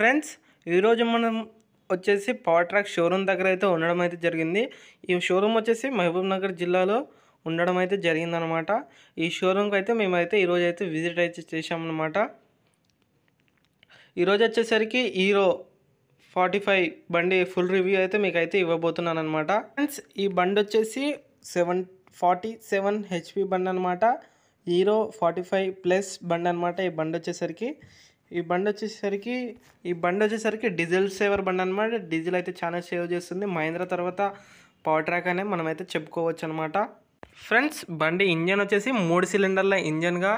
friends ఈరోజు మనం వచ్చేసి పవర్ ట్రాక్ షోరూమ్ దగ్గర అయితే ఉండడం అయితే జరిగింది ఈ షోరూమ్ వచ్చేసి మహబూబ్ నగర్ జిల్లాలో ఉండడం అయితే జరిగిందనమాట ఈ షోరూమ్కి అయితే మేమైతే ఈరోజు అయితే విజిట్ అయితే చేసామన్నమాట ఈరోజు వచ్చేసరికి హీరో ఫార్టీ ఫైవ్ బండి ఫుల్ రివ్యూ అయితే మీకు అయితే ఇవ్వబోతున్నాను అనమాట ఫ్రెండ్స్ ఈ బండి వచ్చేసి సెవెన్ ఫార్టీ సెవెన్ హెచ్పి బండి అనమాట హీరో ఫార్టీ ఫైవ్ ప్లస్ బండి అనమాట ఈ బండి వచ్చేసరికి ఈ బండి వచ్చేసరికి ఈ బండి వచ్చేసరికి డీజిల్ సేవర్ బండి అనమాట డీజిల్ అయితే చాలా సేవ్ చేస్తుంది మహేంద్ర తర్వాత పవర్ ట్రాక్ అనే మనమైతే చెప్పుకోవచ్చు అనమాట ఫ్రెండ్స్ బండి ఇంజన్ వచ్చేసి మూడు సిలిండర్ల ఇంజన్గా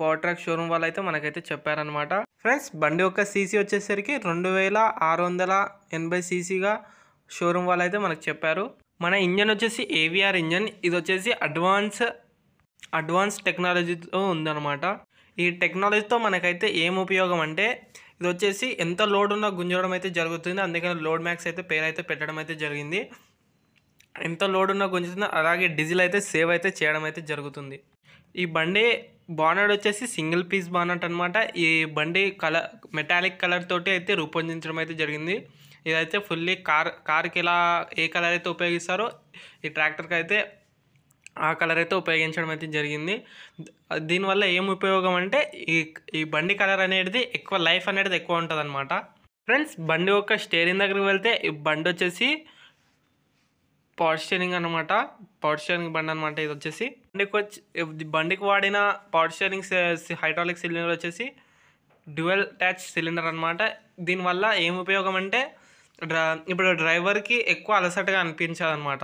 పవర్ ట్రాక్ షోరూమ్ వాళ్ళు అయితే మనకైతే చెప్పారనమాట ఫ్రెండ్స్ బండి యొక్క సీసీ వచ్చేసరికి రెండు వేల ఆరు వందల ఎనభై సీసీగా షోరూమ్ వాళ్ళు అయితే మనకు చెప్పారు మన ఇంజన్ వచ్చేసి ఏవిఆర్ ఇంజన్ ఇది వచ్చేసి అడ్వాన్స్ అడ్వాన్స్ టెక్నాలజీతో ఉందన్నమాట ఈ టెక్నాలజీతో మనకైతే ఏం ఉపయోగం అంటే ఇది వచ్చేసి ఎంత లోడ్ ఉన్నా గుంజడం అయితే జరుగుతుంది అందుకని లోడ్ మ్యాక్స్ అయితే పేరు అయితే పెట్టడం అయితే జరిగింది ఎంత లోడ్ ఉన్నా గుంజుతుంది అలాగే డీజిల్ అయితే సేవ్ అయితే చేయడం అయితే జరుగుతుంది ఈ బండి బానట్ వచ్చేసి సింగిల్ పీస్ బానట్ అనమాట ఈ బండి కలర్ మెటాలిక్ కలర్ తోటి అయితే రూపొందించడం అయితే జరిగింది ఇదైతే ఫుల్లీ కార్ కార్కి ఎలా ఏ కలర్ అయితే ఉపయోగిస్తారో ఈ ట్రాక్టర్కి అయితే ఆ కలర్ అయితే ఉపయోగించడం అయితే జరిగింది దీనివల్ల ఏం ఉపయోగం అంటే ఈ ఈ బండి కలర్ అనేది ఎక్కువ లైఫ్ అనేది ఎక్కువ ఉంటుంది అనమాట ఫ్రెండ్స్ బండి యొక్క స్టేరింగ్ దగ్గరికి వెళ్తే ఈ బండి వచ్చేసి పవర్ స్టేరింగ్ అనమాట పవర్ స్టేరింగ్ బండి అనమాట ఇది వచ్చేసి బండికి వచ్చి బండికి వాడిన పవర్ స్టేరింగ్ హైడ్రాలిక్ సిలిండర్ వచ్చేసి డ్యువెల్ ట్యాచ్ సిలిండర్ అనమాట దీనివల్ల ఏం ఉపయోగం అంటే డ్ర ఇప్పుడు డ్రైవర్కి ఎక్కువ అలసటగా అనిపించదు అనమాట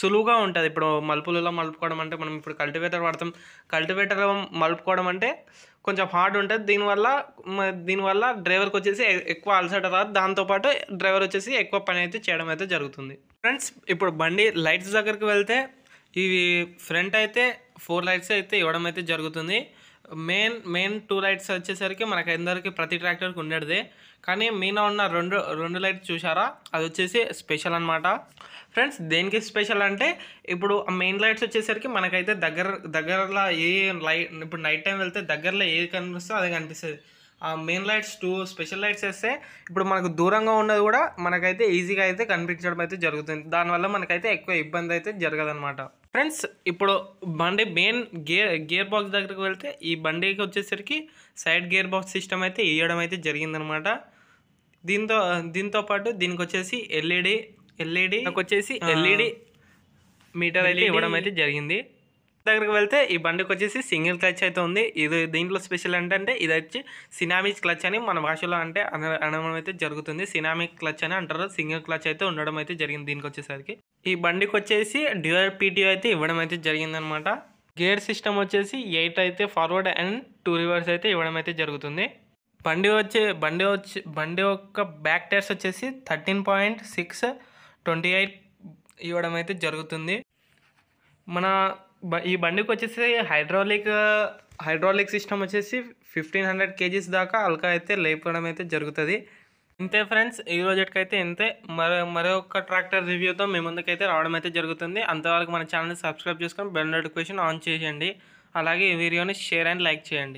సులువుగా ఉంటుంది ఇప్పుడు మలుపులలో మలుపుకోవడం అంటే మనం ఇప్పుడు కల్టివేటర్ వాడతాం కల్టివేటర్ మలుపుకోవడం అంటే కొంచెం హార్డ్ ఉంటుంది దీనివల్ల దీనివల్ల డ్రైవర్కి వచ్చేసి ఎక్కువ అలసట రాదు దాంతోపాటు డ్రైవర్ వచ్చేసి ఎక్కువ పని అయితే చేయడం అయితే జరుగుతుంది ఫ్రెండ్స్ ఇప్పుడు బండి లైట్స్ దగ్గరికి వెళ్తే ఇవి ఫ్రంట్ అయితే ఫోర్ లైట్స్ అయితే ఇవ్వడం అయితే జరుగుతుంది మెయిన్ మెయిన్ టూ లైట్స్ వచ్చేసరికి మనకు అందరికీ ప్రతి ట్రాక్టర్కి ఉండేదే కానీ మీన ఉన్న రెండు రెండు లైట్స్ చూసారా అది వచ్చేసి స్పెషల్ అనమాట ఫ్రెండ్స్ దేనికి స్పెషల్ అంటే ఇప్పుడు మెయిన్ లైట్స్ వచ్చేసరికి మనకైతే దగ్గర దగ్గరలో ఏ లైట్ ఇప్పుడు నైట్ టైం వెళ్తే దగ్గరలో ఏది కనిపిస్తే అది కనిపిస్తుంది ఆ main lights two special lights వేస్తే ఇప్పుడు మనకు దూరంగా ఉన్నది కూడా మనకైతే ఈజీగా అయితే కనిపించడం అయితే జరుగుతుంది దానివల్ల మనకైతే ఎక్కువ ఇబ్బంది అయితే జరగదనమాట ఫ్రెండ్స్ ఇప్పుడు బండి మెయిన్ గేర్ గేర్ బాక్స్ దగ్గరకు వెళ్తే ఈ బండికి వచ్చేసరికి సైడ్ గేర్ బాక్స్ సిస్టమ్ అయితే వేయడం అయితే జరిగిందనమాట దీంతో దీంతో పాటు దీనికి వచ్చేసి ఎల్ఈడి ఎల్ఈడి e e వచ్చేసి ఎల్ఈడి e మీటర్ అయితే ఇవ్వడం అయితే జరిగింది దగ్గరికి వెళ్తే ఈ బండికి వచ్చేసి సింగిల్ క్లచ్ అయితే ఉంది ఇది దీంట్లో స్పెషల్ ఏంటంటే ఇది వచ్చి సినామిక్ క్లచ్ అని మన భాషలో అంటే అనడం అయితే జరుగుతుంది సినామిక్ క్లచ్ అని అంటారు సింగిల్ క్లచ్ అయితే ఉండడం అయితే జరిగింది దీనికి వచ్చేసరికి ఈ బండికి వచ్చేసి డ్యూఆర్ పీటీఓ అయితే ఇవ్వడం అయితే జరిగిందనమాట గేర్ సిస్టమ్ వచ్చేసి ఎయిట్ అయితే ఫార్వర్డ్ అండ్ టూ రివర్స్ అయితే ఇవ్వడం అయితే జరుగుతుంది బండి వచ్చే బండి వచ్చి బండి యొక్క బ్యాక్ టైర్స్ వచ్చేసి thirteen point six twenty eight ఇవ్వడం అయితే జరుగుతుంది మన ఈ బండికి వచ్చేసి హైడ్రాలిక్ హైడ్రాలిక్ సిస్టమ్ వచ్చేసి ఫిఫ్టీన్ హండ్రెడ్ కేజీస్ దాకా అల్కా అయితే లేపడం అయితే జరుగుతుంది ఇంతే ఫ్రెండ్స్ ఈ అయితే ఇంతే మరో మరొక ట్రాక్టర్ రివ్యూతో మీ ముందుకైతే రావడం అయితే జరుగుతుంది అంతవరకు మన ఛానల్ని సబ్స్క్రైబ్ చేసుకొని బెల్ నోటిఫికేషన్ ఆన్ చేయండి అలాగే ఈ వీడియోని షేర్ అండ్ లైక్ చేయండి